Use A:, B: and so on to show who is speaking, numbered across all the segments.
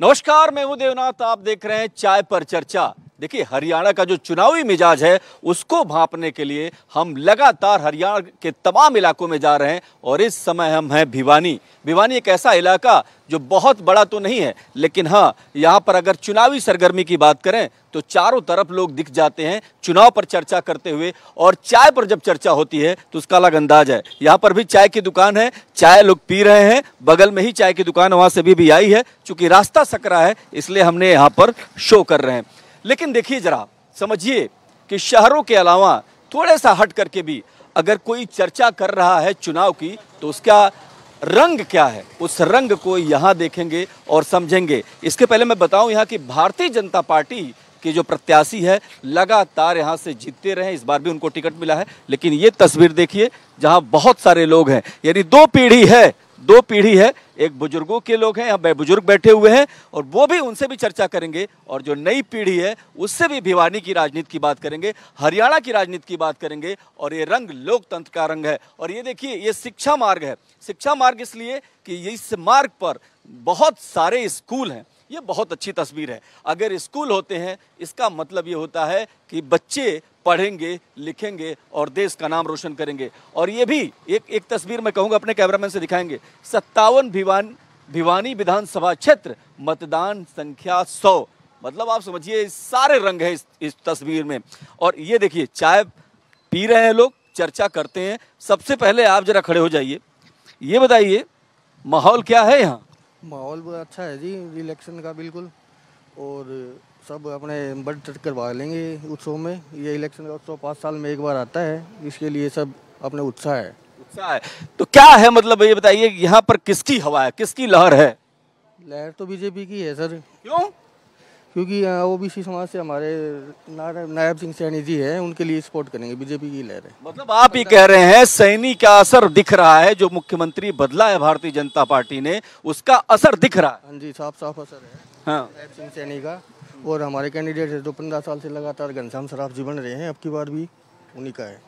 A: नमस्कार मैं हूं देवनाथ आप देख रहे हैं चाय पर चर्चा देखिए हरियाणा का जो चुनावी मिजाज है उसको भापने के लिए हम लगातार हरियाणा के तमाम इलाकों में जा रहे हैं और इस समय हम हैं भिवानी भिवानी एक ऐसा इलाका जो बहुत बड़ा तो नहीं है लेकिन हाँ यहाँ पर अगर चुनावी सरगर्मी की बात करें तो चारों तरफ लोग दिख जाते हैं चुनाव पर चर्चा करते हुए और चाय पर जब चर्चा होती है तो उसका अलग अंदाज है यहाँ पर भी चाय की दुकान है चाय लोग पी रहे हैं बगल में ही चाय की दुकान वहाँ से भी, भी आई है चूँकि रास्ता सकरा है इसलिए हमने यहाँ पर शो कर रहे हैं लेकिन देखिए जरा समझिए कि शहरों के अलावा थोड़ा सा हट करके भी अगर कोई चर्चा कर रहा है चुनाव की तो उसका रंग क्या है उस रंग को यहाँ देखेंगे और समझेंगे इसके पहले मैं बताऊँ यहाँ की भारतीय जनता पार्टी के जो प्रत्याशी है लगातार यहाँ से जीतते रहे इस बार भी उनको टिकट मिला है लेकिन ये तस्वीर देखिए जहाँ बहुत सारे लोग हैं यानी दो पीढ़ी है दो पीढ़ी है एक बुजुर्गों के लोग हैं यहाँ बुजुर्ग बैठे हुए हैं और वो भी उनसे भी चर्चा करेंगे और जो नई पीढ़ी है उससे भी भिवानी की राजनीति की बात करेंगे हरियाणा की राजनीति की बात करेंगे और ये रंग लोकतंत्र का रंग है और ये देखिए ये शिक्षा मार्ग है शिक्षा मार्ग इसलिए कि इस मार्ग पर बहुत सारे स्कूल हैं ये बहुत अच्छी तस्वीर है अगर स्कूल होते हैं इसका मतलब ये होता है कि बच्चे पढ़ेंगे लिखेंगे और देश का नाम रोशन करेंगे और ये भी एक एक तस्वीर मैं कहूँगा अपने कैमरामैन से दिखाएंगे सत्तावन भिवान भिवानी विधानसभा क्षेत्र मतदान संख्या सौ मतलब आप समझिए सारे रंग है इस, इस तस्वीर में और ये देखिए चाय पी रहे हैं लोग चर्चा करते हैं सबसे पहले आप जरा खड़े हो जाइए ये बताइए माहौल क्या है यहाँ
B: माहौल बहुत अच्छा है जी इलेक्शन का बिल्कुल और सब अपने बढ़ चढ़ करवा लेंगे उत्सव में ये इलेक्शन का उत्सव पाँच साल में एक बार आता है इसके लिए सब अपने उत्साह है
A: उत्साह है तो क्या है मतलब ये बताइए यहाँ पर किसकी हवा है किसकी लहर है लहर तो
B: बीजेपी की है सर क्यों क्योंकि ओबीसी समाज से हमारे नायब सिंह सैनी जी है उनके लिए सपोर्ट करेंगे बीजेपी की लहर है मतलब
C: आप ही कह रहे हैं
A: सैनी का असर दिख रहा है जो मुख्यमंत्री बदला है भारतीय जनता पार्टी ने उसका असर दिख रहा
B: है हाँ जी साफ साफ असर है हाँ नायब सिंह सैनी का और हमारे कैंडिडेट है जो पंद्रह साल से लगातार घनश्याम सराफ जी बन रहे हैं अब की बार भी उन्हीं का है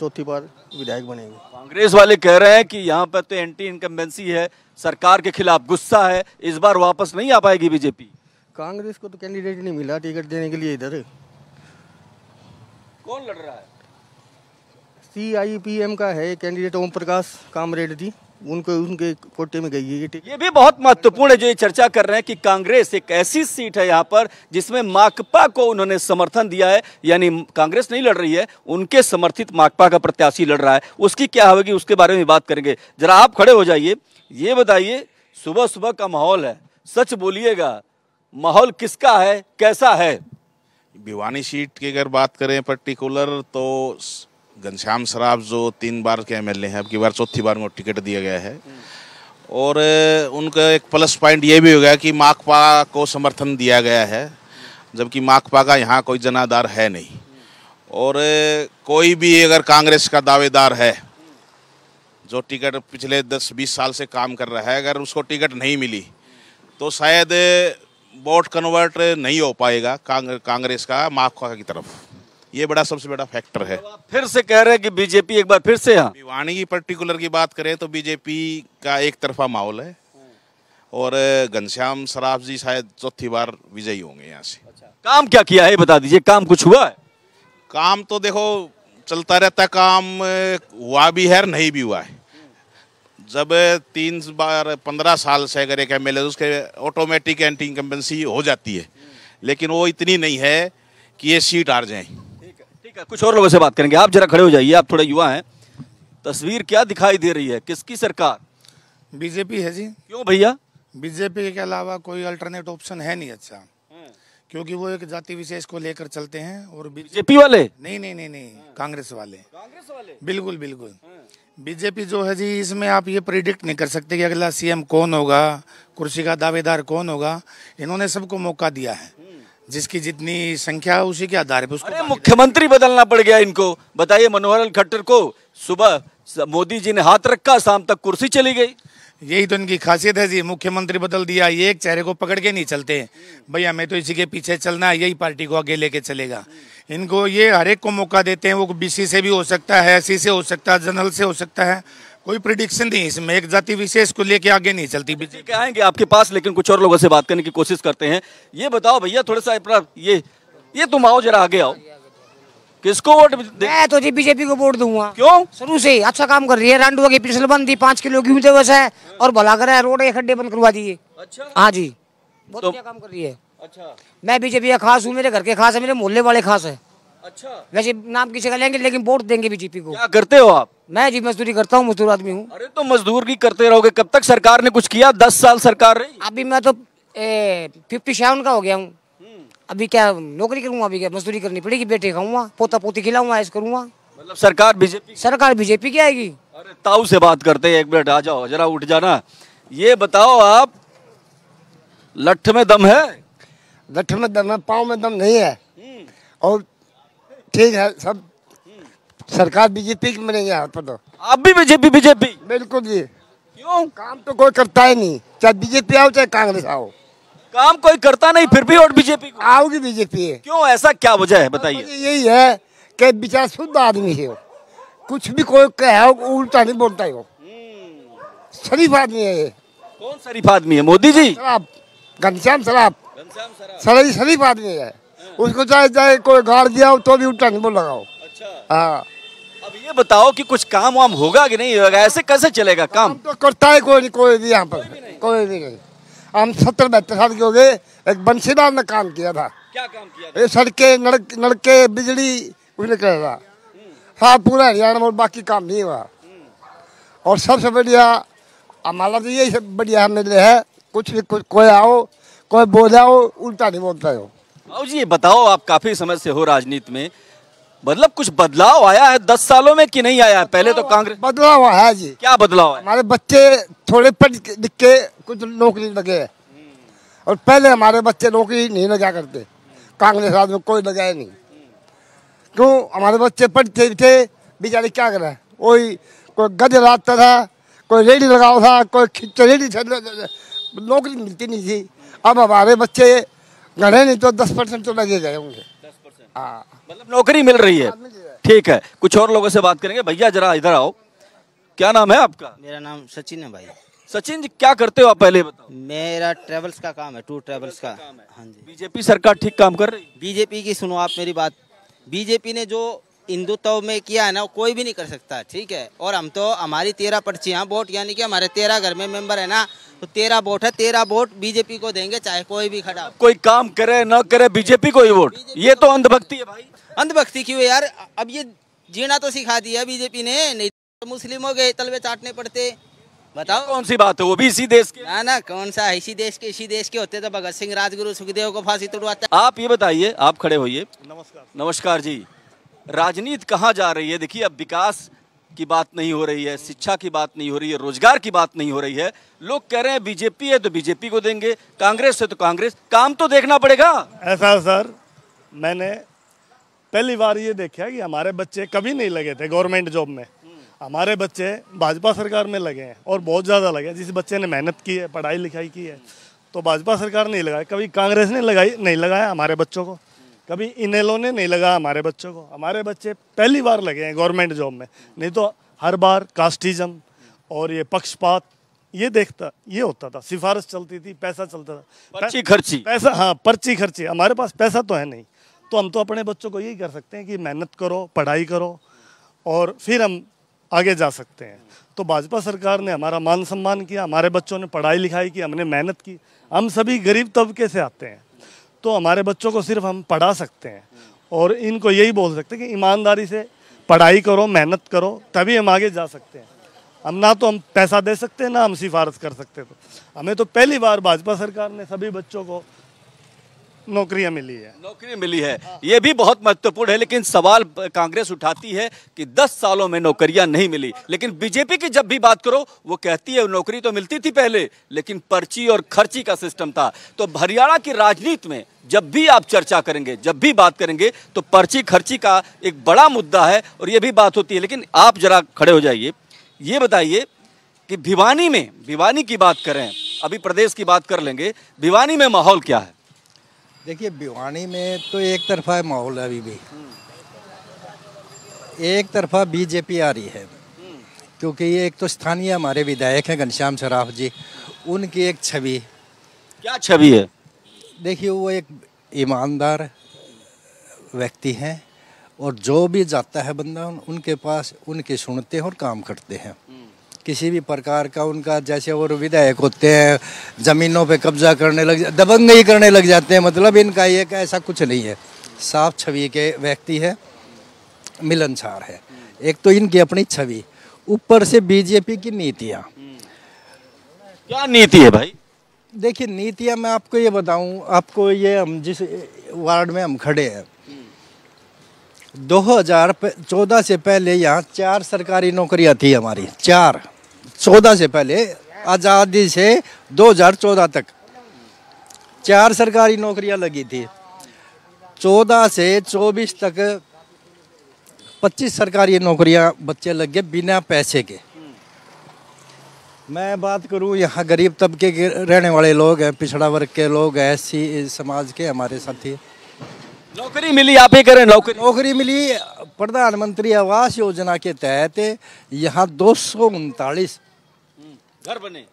B: चौथी बार विधायक बनेंगे
A: कांग्रेस वाले कह रहे हैं कि यहाँ पर तो एंटी इनकम्बेंसी है सरकार के खिलाफ गुस्सा है इस बार वापस नहीं आ पाएगी बीजेपी
B: कांग्रेस को तो कैंडिडेट नहीं मिला टिकट देने के लिए इधर
A: कौन लड़ रहा है
B: सीआईपीएम का है कैंडिडेट ओम प्रकाश कामरेड जी उनको उनके कोटे में गई है
A: ये भी बहुत महत्वपूर्ण है जो ये चर्चा कर रहे हैं कि कांग्रेस एक ऐसी सीट है यहाँ पर जिसमें माकपा को उन्होंने समर्थन दिया है यानी कांग्रेस नहीं लड़ रही है उनके समर्थित माकपा का प्रत्याशी लड़ रहा है उसकी क्या होगी उसके बारे में बात करेंगे जरा आप खड़े हो जाइए ये बताइए सुबह सुबह का माहौल है
D: सच बोलिएगा माहौल किसका है कैसा है भिवानी सीट की अगर बात करें पर्टिकुलर तो घनश्याम शराब जो तीन बार के एमएलए हैं अब की बार चौथी बार उनको टिकट दिया गया है और उनका एक प्लस पॉइंट ये भी हो गया कि माकपा को समर्थन दिया गया है जबकि माकपा का यहाँ कोई जनादार है नहीं और कोई भी अगर कांग्रेस का दावेदार है जो टिकट पिछले 10-20 साल से काम कर रहा है अगर उसको टिकट नहीं मिली तो शायद वोट कन्वर्ट नहीं हो पाएगा कांग्रेस का माखा की तरफ ये बड़ा सबसे बड़ा फैक्टर है तो फिर से कह रहे हैं कि बीजेपी एक बार फिर से यहाँ भिवानी की पर्टिकुलर की बात करें तो बीजेपी का एक तरफा माहौल है और घनश्याम सराफ जी शायद चौथी बार विजयी होंगे यहाँ से अच्छा।
A: काम क्या किया है बता दीजिए काम कुछ हुआ है
D: काम तो देखो चलता रहता काम हुआ भी है नहीं भी हुआ है जब तीन बार पंद्रह साल से अगर एक एम एल उसके ऑटोमेटिक एंटी इनकम्बेंसी हो जाती है लेकिन वो इतनी नहीं है कि ये सीट आ जाए ठीक है ठीक है कुछ और लोगों से बात करेंगे आप जरा खड़े हो जाइए आप थोड़ा युवा हैं तस्वीर क्या
A: दिखाई दे रही है किसकी सरकार
E: बीजेपी है जी क्यों भैया बीजेपी के अलावा कोई अल्टरनेट ऑप्शन है नहीं अच्छा क्योंकि वो एक जाति विशेष को लेकर चलते हैं और बीजेपी वाले नहीं नहीं नहीं नहीं कांग्रेस वाले कांग्रेस वाले बिल्कुल बिल्कुल हाँ। बीजेपी जो है जी इसमें आप ये प्रिडिक्ट नहीं कर सकते कि अगला सीएम कौन होगा कुर्सी का दावेदार कौन होगा इन्होंने सबको मौका दिया है जिसकी जितनी संख्या उसी के आधार पर उसको
A: मुख्यमंत्री बदलना पड़ गया इनको बताइए मनोहर लाल खट्टर को सुबह मोदी जी ने
E: हाथ रखा शाम तक कुर्सी चली गई यही तो इनकी खासियत है जी मुख्यमंत्री बदल दिया ये एक चेहरे को पकड़ के नहीं चलते भैया मैं तो इसी के पीछे चलना है यही पार्टी को आगे लेके चलेगा इनको ये हर एक को मौका देते हैं वो बीसी से भी हो सकता है एससी से हो सकता है जनरल से हो सकता है कोई प्रिडिक्शन नहीं इसमें एक जाति विशेष को लेके आगे नहीं चलती बीजेपी आएंगे आपके पास लेकिन कुछ और लोगों
A: से बात करने की कोशिश करते हैं ये बताओ भैया थोड़ा सा ये ये तुम आओ जरा आगे आओ किसको वोट मैं तो जी बीजेपी को वोट दूंगा क्यों
C: शुरू से अच्छा काम कर रही है रांडुआ की पिछले बंद थी पाँच किलो की बस है और भला कर रोड एक खड्डे बंद करवा दिए अच्छा हाँ जी बहुत तो- बढ़िया काम कर रही है अच्छा मैं बीजेपी का खास हूँ मेरे घर के खास है मेरे मोहल्ले वाले खास है अच्छा वैसे नाम किसी का लेंगे लेकिन वोट देंगे बीजेपी को क्या
A: करते हो आप मैं जी मजदूरी करता हूँ मजदूर आदमी हूँ अरे तो की करते रहोगे कब तक सरकार ने कुछ किया दस साल सरकार रही अभी मैं तो
C: फिफ्टी सेवन का हो गया हूँ अभी क्या नौकरी करूँगा अभी क्या मजदूरी करनी पड़ेगी बेटे खाऊंगा पोता पोती खिलाऊंगा ऐसा करूंगा मतलब सरकार बीजेपी सरकार बीजेपी की आएगी
A: अरे ताऊ से बात करते हैं एक मिनट आ जाओ जरा उठ जाना ये बताओ आप लठ में दम है
C: लठ में दम है पाँव में दम नहीं है और ठीक है सब सरकार बीजेपी की मिलेंगे तो आप भी बीजेपी बीजेपी बिल्कुल जी क्यों काम तो कोई करता ही नहीं चाहे बीजेपी आओ चाहे कांग्रेस आओ काम कोई करता नहीं फिर भी वोट बीजेपी को आओगी बीजेपी है क्यों ऐसा क्या वजह है बताइए यही है कि बेचारा शुद्ध आदमी है कुछ भी कोई कहे उल्टा नहीं बोलता है वो हम्म। शरीफ आदमी है ये
A: कौन शरीफ आदमी है मोदी जी
C: शराब घनश्याम शराब शरीफ शरीफ आदमी है हाँ। उसको चाहे चाहे कोई गाड़ दिया हो तो भी उल्टा नहीं बोल रहा हो अच्छा। हाँ।
A: अब ये बताओ कि कुछ काम वाम होगा कि नहीं होगा ऐसे कैसे चलेगा काम तो
C: करता है कोई नहीं कोई भी यहाँ पर कोई भी नहीं हम सत्तर बहत्तर साल के हो गए एक बंसीलाल ने काम किया था क्या काम किया था? ये सड़के नड़के बिजली कुछ नहीं कर रहा हाँ पूरा हरियाणा में बाकी काम नहीं हुआ और सबसे बढ़िया हमारा तो यही बढ़िया हमें है कुछ भी कुछ कोई आओ कोई बोल जाओ उल्टा नहीं बोलता हो
A: जी बताओ आप काफ़ी समय से हो राजनीति में मतलब कुछ बदलाव आया है दस सालों में कि नहीं आया है पहले तो कांग्रेस
C: बदलाव आया है जी क्या बदलाव है हमारे बच्चे थोड़े पढ़ लिख के कुछ नौकरी लगे हैं हम्म। और पहले हमारे बच्चे नौकरी नहीं लगा करते कांग्रेस आदमी कोई लगाया नहीं हम्म। क्यों हमारे बच्चे पढ़ते थे बेचारे क्या करे कोई कोई गज लाता था कोई रेडी लगाओ था कोई रेडी नौकरी मिलती नहीं थी अब हमारे बच्चे गढ़े नहीं तो दस परसेंट तो लगे गए होंगे
A: मतलब नौकरी मिल रही है ठीक है कुछ और लोगों से बात करेंगे भैया जरा इधर आओ क्या नाम है आपका
F: मेरा नाम सचिन है
A: भाई सचिन जी क्या करते हो आप पहले बताओ मेरा ट्रेवल्स का
F: काम है टूर ट्रेवल्स का, हाँ जी बीजेपी सरकार ठीक काम कर रही बीजेपी की सुनो आप मेरी बात बीजेपी ने जो हिंदुत्व में किया है ना कोई भी नहीं कर सकता ठीक है और हम तो हमारी तेरह पर्ची वोट यानी कि हमारे तेरह घर में मेंबर है ना तो तेरा वोट है तेरा वोट बीजेपी को देंगे चाहे कोई भी खड़ा
A: कोई काम करे ना करे बीजेपी को ही वोट ये तो, तो अंधभक्ति है भाई
F: अंधभक्ति क्यों यार अब ये जीना तो सिखा दिया बीजेपी ने नहीं तो मुस्लिमों के तलवे चाटने पड़ते बताओ कौन सी बात है वो भी इसी देश के ना ना कौन सा इसी देश के इसी देश के होते तो भगत सिंह राजगुरु सुखदेव को फांसी तुड़वाते
A: आप ये बताइए आप खड़े होइए नमस्कार नमस्कार जी राजनीति कहाँ जा रही है देखिए अब विकास की बात नहीं हो रही है शिक्षा की बात नहीं हो रही है रोजगार की बात नहीं हो रही है लोग कह रहे हैं बीजेपी है तो बीजेपी को देंगे कांग्रेस
G: है तो कांग्रेस काम तो देखना पड़ेगा ऐसा सर मैंने पहली बार ये देखा कि हमारे बच्चे कभी नहीं लगे थे गवर्नमेंट जॉब में हमारे बच्चे भाजपा सरकार में लगे हैं और बहुत ज़्यादा लगे जिस बच्चे ने मेहनत की है पढ़ाई लिखाई की है तो भाजपा सरकार नहीं लगाई कभी कांग्रेस ने लगाई नहीं लगाया हमारे बच्चों को कभी इनेलो ने नहीं लगा हमारे बच्चों को हमारे बच्चे पहली बार लगे हैं गवर्नमेंट जॉब में नहीं तो हर बार कास्टिज्म और ये पक्षपात ये देखता ये होता था सिफारिश चलती थी पैसा चलता था पर्ची खर्ची पैसा हाँ पर्ची खर्ची हमारे पास पैसा तो है नहीं तो हम तो अपने बच्चों को यही कर सकते हैं कि मेहनत करो पढ़ाई करो और फिर हम आगे जा सकते हैं तो भाजपा सरकार ने हमारा मान सम्मान किया हमारे बच्चों ने पढ़ाई लिखाई की हमने मेहनत की हम सभी गरीब तबके से आते हैं तो हमारे बच्चों को सिर्फ हम पढ़ा सकते हैं और इनको यही बोल सकते हैं कि ईमानदारी से पढ़ाई करो मेहनत करो तभी हम आगे जा सकते हैं हम ना तो हम पैसा दे सकते हैं ना हम सिफारस कर सकते तो हमें तो पहली बार भाजपा सरकार ने सभी बच्चों को नौकरियां मिली है
A: नौकरी मिली है
G: ये भी बहुत महत्वपूर्ण है
A: लेकिन सवाल कांग्रेस उठाती है कि 10 सालों में नौकरियां नहीं मिली लेकिन बीजेपी की जब भी बात करो वो कहती है नौकरी तो मिलती थी पहले लेकिन पर्ची और खर्ची का सिस्टम था तो हरियाणा की राजनीति में जब भी आप चर्चा करेंगे जब भी बात करेंगे तो पर्ची खर्ची का एक बड़ा मुद्दा है और ये भी बात होती है लेकिन आप जरा खड़े हो जाइए ये बताइए कि भिवानी में भिवानी की बात करें अभी प्रदेश की बात कर लेंगे भिवानी में माहौल क्या
H: है देखिए भिवानी में तो एक तरफा है माहौल अभी भी एक तरफा बीजेपी आ रही है क्योंकि ये एक तो स्थानीय हमारे विधायक हैं घनश्याम सराफ जी उनकी एक छवि क्या छवि है देखिए वो एक ईमानदार व्यक्ति हैं और जो भी जाता है बंदा उनके पास उनके सुनते हैं और काम करते हैं हम्म। किसी भी प्रकार का उनका जैसे वो विधायक होते हैं ज़मीनों पे कब्जा करने लग दबंग ही करने लग जाते हैं मतलब इनका ये ऐसा कुछ नहीं है साफ छवि के व्यक्ति है मिलनसार है एक तो इनकी अपनी छवि ऊपर से बीजेपी की नीतियाँ क्या नीति है भाई देखिए नीतियाँ मैं आपको ये बताऊँ आपको ये हम जिस वार्ड में हम खड़े हैं 2014 से पहले यहाँ चार सरकारी नौकरियाँ थी हमारी चार चौदह से पहले आज़ादी से 2014 तक चार सरकारी नौकरियाँ लगी थी चौदह से चौबीस तक पच्चीस सरकारी नौकरियाँ बच्चे लग गए बिना पैसे के मैं बात करूं यहाँ गरीब तबके के रहने वाले लोग हैं पिछड़ा वर्ग के लोग हैं ऐसी समाज के हमारे साथी नौकरी मिली आप ही करें नौकरी नौकरी मिली प्रधानमंत्री आवास योजना के तहत यहाँ दो सौ उनतालीस हम्म, घर बने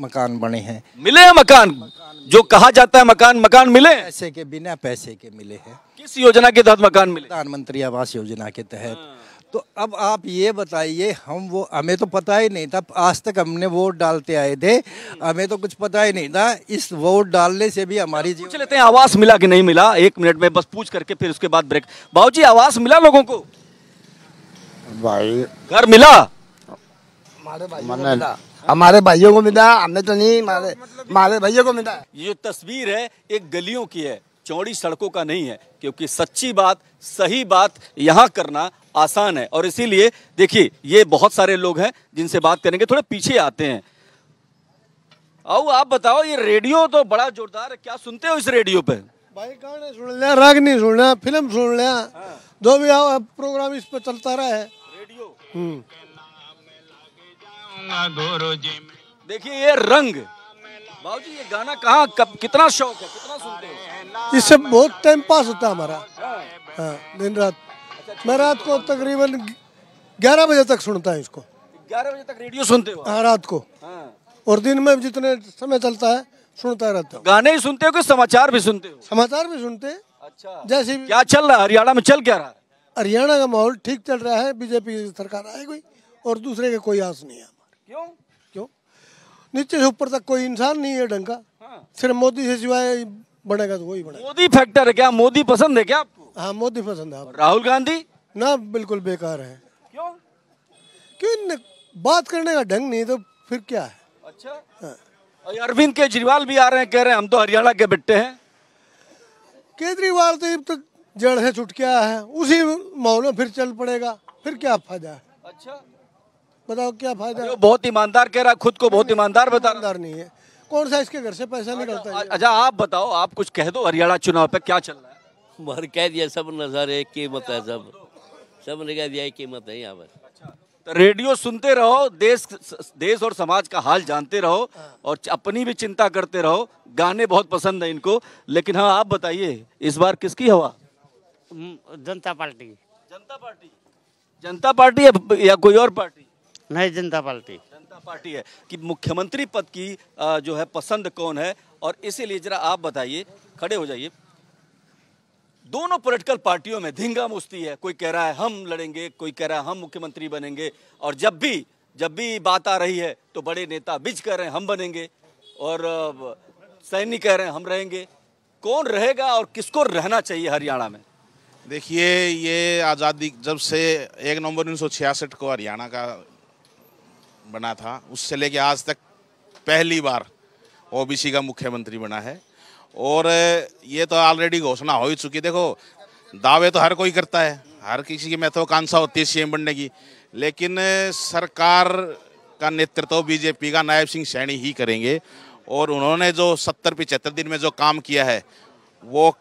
H: मकान बने हैं मिले हैं मकान, मकान जो कहा जाता है मकान मकान मिले पैसे के बिना पैसे के मिले हैं किस योजना के तहत मकान मिले प्रधानमंत्री आवास योजना के तहत हाँ। तो अब आप ये बताइए हम वो हमें तो पता ही नहीं था आज तक हमने वोट डालते आए थे हम्म। हमें तो कुछ पता ही नहीं था इस वोट डालने से भी हमारी पूछ
A: लेते हैं आवास मिला कि नहीं मिला एक मिनट में बस पूछ करके फिर उसके बाद ब्रेक बाबू जी आवास मिला लोगों को भाई घर मिला हमारे भाइयों को मिला
C: हमारे भाइयों को मिला हमने तो नहीं हमारे हाँ, मतलब- हमारे भाइयों को मिला
A: ये तस्वीर है एक गलियों की है चौड़ी सड़कों का नहीं है क्योंकि सच्ची बात सही बात यहाँ करना आसान है और इसीलिए देखिए ये बहुत सारे लोग हैं जिनसे बात करेंगे थोड़े पीछे आते हैं आओ आप बताओ ये रेडियो तो बड़ा जोरदार है क्या सुनते हो इस रेडियो पे भाई
I: गाने सुन लिया राग नहीं सुन लिया फिल्म सुन लिया हाँ। जो भी आओ प्रोग्राम इस पे चलता रहा है रेडियो
A: हम्म। देखिए ये रंग बाबूजी ये गाना कहाँ कब कितना शौक है कितना सुनते
I: हैं इससे बहुत टाइम पास होता है हमारा हाँ दिन रात मैं रात को तकरीबन ग्यारह बजे तक सुनता है इसको
A: ग्यारह बजे तक रेडियो
I: सुनते हो हाँ रात को हाँ। और दिन में जितने समय चलता है सुनता रहता हूँ
A: गाने ही सुनते हो कि समाचार भी सुनते हो समाचार भी सुनते हैं अच्छा जैसे क्या चल रहा है हरियाणा में चल क्या रहा है
I: हरियाणा का माहौल ठीक चल रहा है बीजेपी की सरकार आई कोई और दूसरे के कोई आस नहीं है क्यों क्यों नीचे से ऊपर तक कोई इंसान नहीं है ढंग का हाँ। सिर्फ मोदी से सिवाय बनेगा तो वही बनेगा
A: मोदी फैक्टर है क्या मोदी पसंद है
I: क्या आपको हाँ मोदी पसंद है राहुल गांधी ना बिल्कुल बेकार है क्यों क्यों न- बात करने का ढंग नहीं तो फिर क्या है
A: अच्छा हाँ। अरविंद केजरीवाल भी आ रहे हैं कह रहे हैं हम तो हरियाणा के बेटे हैं
I: केजरीवाल तो अब तो जड़ से छुट गया है उसी माहौल में फिर चल पड़ेगा फिर क्या फायदा है अच्छा बताओ क्या फायदा बहुत
A: ईमानदार कह रहा है खुद को बहुत ईमानदार बता ईमानदार नहीं है
I: कौन सा इसके घर से पैसा अच्छा, निकलता है
A: अच्छा आप बताओ आप कुछ कह दो हरियाणा चुनाव पे क्या चल रहा है कह दिया सब नजर एक कीमत है सब सब ने कह दिया एक कीमत है यहाँ पर अच्छा, तो रेडियो सुनते रहो देश देश और समाज का हाल जानते रहो और अपनी भी चिंता करते रहो गाने बहुत पसंद है इनको लेकिन हाँ आप बताइए इस बार किसकी हवा जनता पार्टी जनता पार्टी जनता पार्टी या कोई और पार्टी नहीं जनता पार्टी जनता पार्टी है कि मुख्यमंत्री पद की जो है पसंद कौन है और इसीलिए जरा आप बताइए खड़े हो जाइए दोनों पॉलिटिकल पार्टियों में धींगा मुस्ती है कोई कह रहा है हम लड़ेंगे कोई कह रहा है हम मुख्यमंत्री बनेंगे और जब भी जब भी बात आ रही है तो बड़े नेता बिज कह रहे हैं हम बनेंगे और सैनिक कह रहे हैं हम
D: रहेंगे कौन रहेगा और किसको रहना चाहिए हरियाणा में देखिए ये आज़ादी जब से एक नवंबर उन्नीस को हरियाणा का बना था उससे लेके आज तक पहली बार ओबीसी का मुख्यमंत्री बना है और ये तो ऑलरेडी घोषणा हो ही चुकी देखो दावे तो हर कोई करता है हर किसी की महत्वाकांक्षा होती है सीएम बनने की लेकिन सरकार का नेतृत्व तो बीजेपी का नायब सिंह सैनी ही करेंगे और उन्होंने जो सत्तर पिचहत्तर दिन में जो काम किया है वो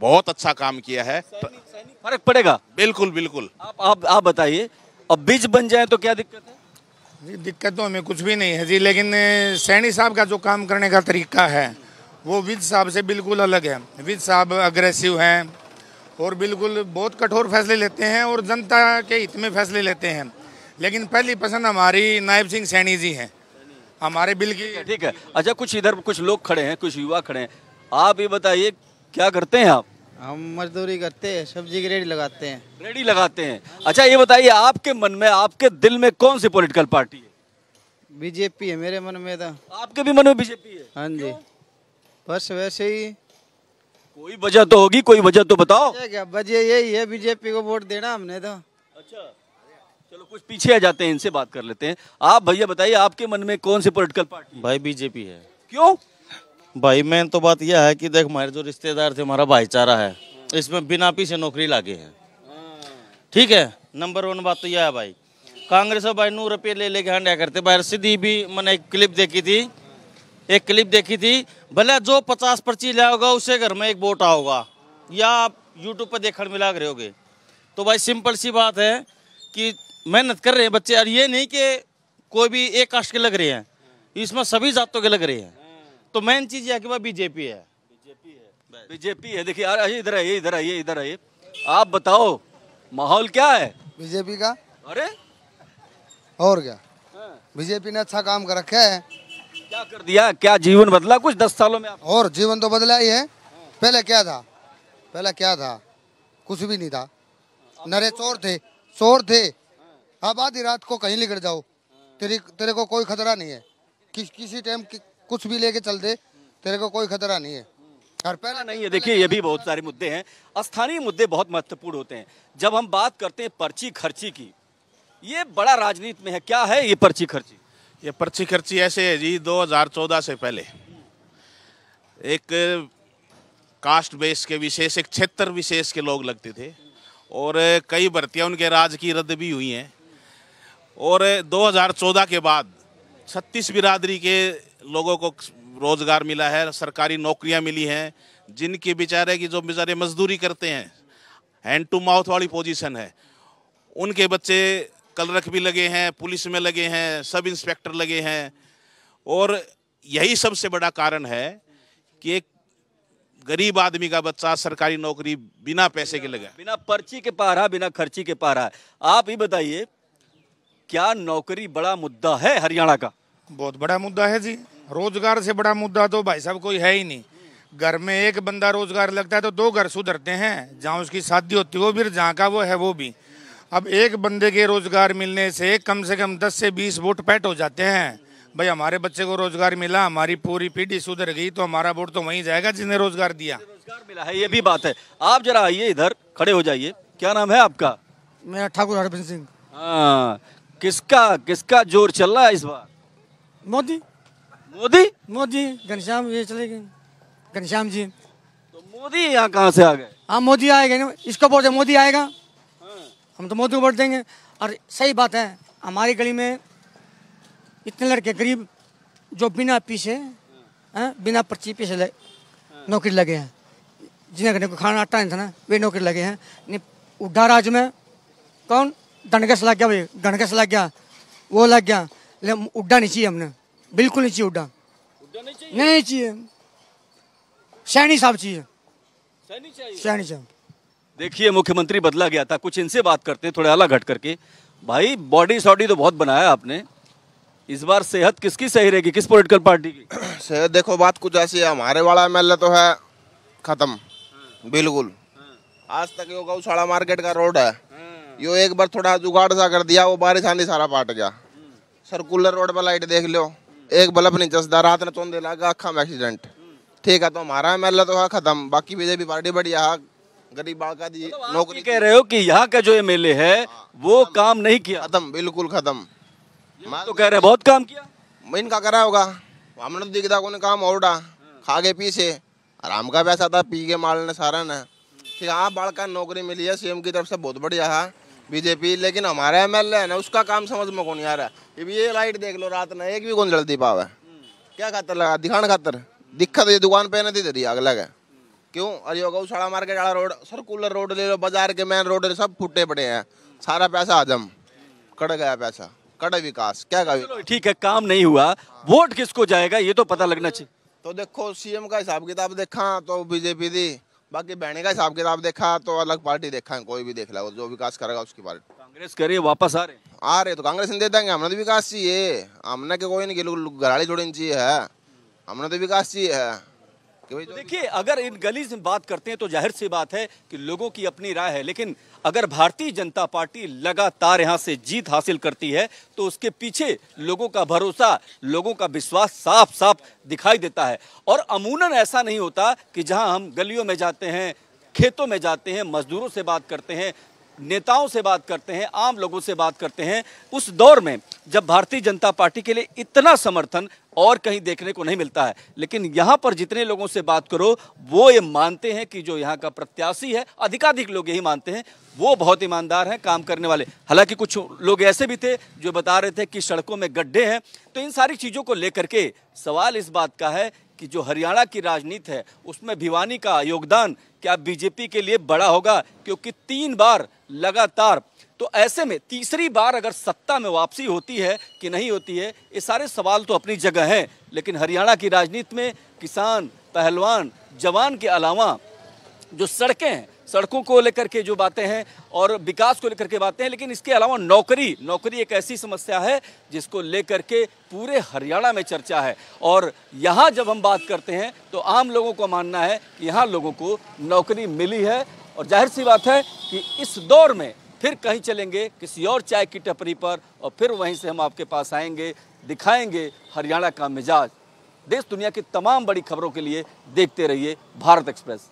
D: बहुत अच्छा काम किया है फर्क पड़ेगा बिल्कुल बिल्कुल आप आप, आप बताइए अब बीज बन जाए तो क्या दिक्कत है
E: जी दिक्कतों में कुछ भी नहीं है जी लेकिन सैनी साहब का जो काम करने का तरीका है वो विद साहब से बिल्कुल अलग है विद साहब अग्रेसिव हैं और बिल्कुल बहुत कठोर फैसले लेते हैं और जनता के हित में फैसले लेते हैं लेकिन पहली पसंद हमारी नायब सिंह सैनी जी
A: हैं हमारे बिल की ठीक है अच्छा कुछ इधर कुछ लोग खड़े हैं कुछ युवा खड़े हैं आप ये बताइए क्या करते हैं आप
H: हम मजदूरी करते हैं सब्जी की रेडी लगाते हैं रेडी
A: लगाते हैं अच्छा ये बताइए आपके मन में आपके दिल में कौन सी पॉलिटिकल पार्टी है
H: बीजेपी है मेरे मन में तो आपके भी मन में बीजेपी है हाँ जी बस वैसे ही कोई वजह तो होगी कोई वजह तो बताओ क्या वजह यही है बीजेपी को वोट देना हमने तो अच्छा
A: चलो कुछ पीछे आ जाते हैं इनसे बात कर लेते हैं आप भैया बताइए आपके मन में कौन सी पोलिटिकल पार्टी भाई बीजेपी है क्यों भाई मेन तो
F: बात यह है कि देख हमारे जो रिश्तेदार थे हमारा भाईचारा है इसमें बिना पीछे नौकरी लागे है ठीक है नंबर वन बात तो यह है भाई कांग्रेस और भाई नू रुपये ले लेके हंडिया करते बाहर सीधी भी मैंने एक क्लिप देखी थी एक क्लिप देखी थी भले जो पचास पर्ची होगा उसे घर में एक वोट आओगा या आप यूट्यूब पर देखने मिला रहे होगे तो भाई सिंपल सी बात है कि मेहनत कर रहे हैं बच्चे और ये नहीं कि
A: कोई भी एक कास्ट के लग रहे हैं इसमें सभी जातों के लग रहे हैं तो मेन चीज यह बीजेपी है बीजेपी है बीजेपी है देखिए यार इधर आइए इधर आइए इधर आइए आप बताओ माहौल क्या है बीजेपी का अरे और क्या हाँ। बीजेपी ने अच्छा काम कर रखा है क्या कर दिया क्या जीवन बदला कुछ दस सालों में आप? और
C: जीवन तो बदला ही है हाँ। पहले क्या था पहले क्या था कुछ भी नहीं था नरे तो- चोर थे चोर थे अब हाँ। आधी रात को कहीं निकल जाओ तेरे तेरे को कोई खतरा नहीं है किस किसी टाइम कुछ भी लेके चल दे तेरे को कोई खतरा
A: नहीं है और पहला नहीं है देखिए ये भी बहुत सारे मुद्दे हैं स्थानीय मुद्दे बहुत महत्वपूर्ण होते हैं जब हम बात करते हैं पर्ची खर्ची की ये बड़ा राजनीति में है क्या है ये पर्ची खर्ची
D: ये पर्ची खर्ची ऐसे है जी 2014 से पहले एक कास्ट बेस के विशेष एक क्षेत्र विशेष के लोग लगते थे और कई भर्तियाँ उनके राज की रद्द भी हुई हैं और 2014 के बाद छत्तीस बिरादरी के लोगों को रोज़गार मिला है सरकारी नौकरियां मिली हैं जिनके बेचारे की जो बेचारे मजदूरी करते हैं हैंड टू माउथ वाली पोजीशन है उनके बच्चे कलरख भी लगे हैं पुलिस में लगे हैं सब इंस्पेक्टर लगे हैं और यही सबसे बड़ा कारण है कि एक गरीब आदमी का बच्चा सरकारी नौकरी बिना पैसे के लगा बिना पर्ची के
A: पा रहा बिना खर्ची के पा रहा आप ही बताइए क्या नौकरी बड़ा मुद्दा
E: है हरियाणा का बहुत बड़ा मुद्दा है जी रोजगार से बड़ा मुद्दा तो भाई साहब कोई है ही नहीं घर में एक बंदा रोजगार लगता है तो दो घर सुधरते हैं जहाँ उसकी शादी होती है वो भी जहाँ का वो है वो भी अब एक बंदे के रोजगार मिलने से कम से कम दस से बीस वोट पैट हो जाते हैं भाई हमारे बच्चे को रोजगार मिला हमारी पूरी पीढ़ी सुधर गई तो हमारा वोट तो वहीं जाएगा जिसने रोजगार दिया रोजगार मिला है ये भी बात है आप जरा आइए इधर खड़े हो जाइए क्या
A: नाम है आपका
B: मैं ठाकुर हरभिंद सिंह
A: हाँ किसका किसका जोर चल रहा है इस बार
B: मोदी मोदी मोदी घनश्याम ये चले गए घनश्याम जी तो मोदी
A: यहाँ कहाँ से आ गए
B: हाँ मोदी आएगा इसको बोलते मोदी आएगा हाँ। हम तो मोदी को वोट देंगे और सही बात है हमारी गली में इतने लड़के गरीब जो बिना पीछे हाँ, बिना पर्ची पीछे लग, हाँ। नौकरी लगे हैं जिन्हें घंटे को खाना आटा नहीं था ना वे नौकरी लगे हैं नहीं उड्डा राज्य में कौन दंडगस लग गया भाई दंडगस लग गया वो लग गया लेकिन उड्डा नहीं चाहिए हमने बिल्कुल नहीं चाहिए उड्डा नहीं चाहिए सैनी साहब चाहिए सैनी साहब
A: देखिए मुख्यमंत्री बदला गया था कुछ इनसे बात करते हैं थोड़ा अलग हट करके भाई बॉडी सॉडी तो बहुत बनाया आपने
F: इस बार सेहत किसकी सही रहेगी किस पॉलिटिकल पार्टी की सेहत देखो बात कुछ ऐसी है हमारे वाला एम तो है खत्म बिल्कुल आज तक यो गौशाला मार्केट का रोड है यो एक बार थोड़ा जुगाड़ सा कर दिया वो बारिश आने सारा पाट गया हम्म। सर्कुलर रोड पर लाइट देख लो एक बल्ब नहीं जसदा रात ने चौंधे तो लागा अखा में एक्सीडेंट ठीक है तो हमारा एम एल तो खत्म बाकी बीजेपी पार्टी बढ़िया हाँ, गरीब का दी तो नौकरी कह रहे हो कि यहाँ का जो एम एल ए है हाँ, वो काम नहीं किया खत्म बिल्कुल खत्म तो कह रहे बहुत काम किया मैं इनका करा होगा हमने तो दिखता कोने काम ओडा हाँ। खा के पी से आराम का पैसा था पी के माल ने सारा ने ठीक हाँ बाल का नौकरी मिली है सीएम की तरफ से बहुत बढ़िया है बीजेपी लेकिन हमारे एम एल है ना उसका काम समझ में कौन आ रहा है ये लाइट देख लो रात ना एक भी कौन जल्दी पावे क्या खातर लगा दिखाने खातर दिक्कत ये दुकान पे नहीं दे रही आग लगा क्यों अरे यो गौशाला मार्केट वाला रोड सर्कुलर रोड ले लो बाजार के मेन रोड सब फूटे पड़े हैं सारा पैसा हजम कड़ गया पैसा कट विकास क्या कहा ठीक है काम नहीं हुआ वोट किसको जाएगा ये तो पता लगना चाहिए तो देखो सीएम का हिसाब किताब देखा तो बीजेपी दी बाकी बहने का हिसाब किताब देखा तो अलग पार्टी देखा है कोई भी देख लगा जो विकास करेगा उसकी पार्टी कांग्रेस करिए वापस आ रहे आ रहे तो कांग्रेस नहीं दे देंगे हमने तो विकास चाहिए हमने के कोई नहीं घराड़ी जोड़ी चाहिए है हमने तो विकास चाहिए है देखिए अगर इन गली से बात करते हैं तो जाहिर सी बात है कि लोगों की अपनी राय है लेकिन अगर
A: भारतीय जनता पार्टी लगातार यहाँ से जीत हासिल करती है तो उसके पीछे लोगों का भरोसा लोगों का विश्वास साफ साफ दिखाई देता है और अमूनन ऐसा नहीं होता कि जहाँ हम गलियों में जाते हैं खेतों में जाते हैं मजदूरों से बात करते हैं नेताओं से बात करते हैं आम लोगों से बात करते हैं उस दौर में जब भारतीय जनता पार्टी के लिए इतना समर्थन और कहीं देखने को नहीं मिलता है लेकिन यहाँ पर जितने लोगों से बात करो वो ये मानते हैं कि जो यहाँ का प्रत्याशी है अधिकाधिक लोग यही मानते हैं वो बहुत ईमानदार हैं काम करने वाले हालांकि कुछ लोग ऐसे भी थे जो बता रहे थे कि सड़कों में गड्ढे हैं तो इन सारी चीज़ों को लेकर के सवाल इस बात का है कि जो हरियाणा की राजनीति है उसमें भिवानी का योगदान क्या बीजेपी के लिए बड़ा होगा क्योंकि तीन बार लगातार तो ऐसे में तीसरी बार अगर सत्ता में वापसी होती है कि नहीं होती है ये सारे सवाल तो अपनी जगह हैं लेकिन हरियाणा की राजनीति में किसान पहलवान जवान के अलावा जो सड़कें हैं सड़कों को लेकर के जो बातें हैं और विकास को लेकर के बातें हैं लेकिन इसके अलावा नौकरी नौकरी एक ऐसी समस्या है जिसको लेकर के पूरे हरियाणा में चर्चा है और यहाँ जब हम बात करते हैं तो आम लोगों को मानना है कि यहाँ लोगों को नौकरी मिली है और जाहिर सी बात है कि इस दौर में फिर कहीं चलेंगे किसी और चाय की टपरी पर और फिर वहीं से हम आपके पास आएंगे दिखाएंगे हरियाणा का मिजाज देश दुनिया की तमाम बड़ी खबरों के लिए देखते रहिए भारत एक्सप्रेस